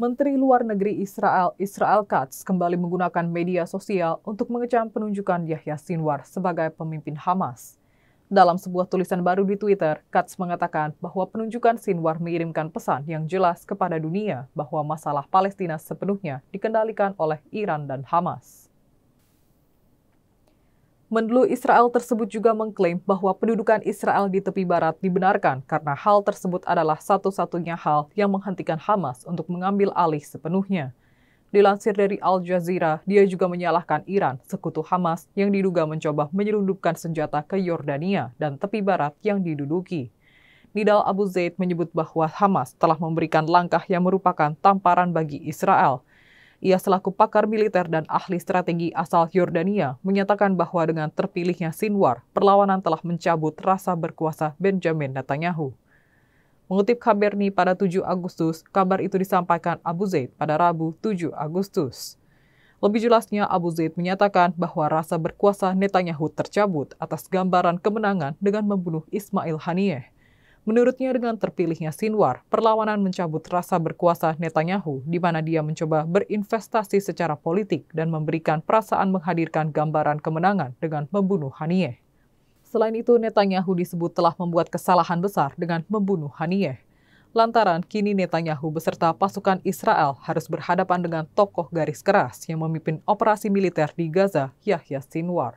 Menteri Luar Negeri Israel Israel Katz kembali menggunakan media sosial untuk mengecam penunjukan Yahya Sinwar sebagai pemimpin Hamas. Dalam sebuah tulisan baru di Twitter, Katz mengatakan bahwa penunjukan Sinwar mengirimkan pesan yang jelas kepada dunia bahwa masalah Palestina sepenuhnya dikendalikan oleh Iran dan Hamas. Menlu Israel tersebut juga mengklaim bahwa pendudukan Israel di tepi barat dibenarkan karena hal tersebut adalah satu-satunya hal yang menghentikan Hamas untuk mengambil alih sepenuhnya. Dilansir dari Al Jazeera, dia juga menyalahkan Iran, sekutu Hamas, yang diduga mencoba menyelundupkan senjata ke Yordania dan tepi barat yang diduduki. Nidal Abu Zaid menyebut bahwa Hamas telah memberikan langkah yang merupakan tamparan bagi Israel – ia selaku pakar militer dan ahli strategi asal Yordania menyatakan bahwa dengan terpilihnya Sinwar, perlawanan telah mencabut rasa berkuasa Benjamin Netanyahu. Mengutip kabar ini pada 7 Agustus, kabar itu disampaikan Abu Zaid pada Rabu 7 Agustus. Lebih jelasnya, Abu Zaid menyatakan bahwa rasa berkuasa Netanyahu tercabut atas gambaran kemenangan dengan membunuh Ismail Haniyeh Menurutnya dengan terpilihnya Sinwar, perlawanan mencabut rasa berkuasa Netanyahu di mana dia mencoba berinvestasi secara politik dan memberikan perasaan menghadirkan gambaran kemenangan dengan membunuh Haniyeh. Selain itu, Netanyahu disebut telah membuat kesalahan besar dengan membunuh Haniyeh. Lantaran kini Netanyahu beserta pasukan Israel harus berhadapan dengan tokoh garis keras yang memimpin operasi militer di Gaza, Yahya Sinwar.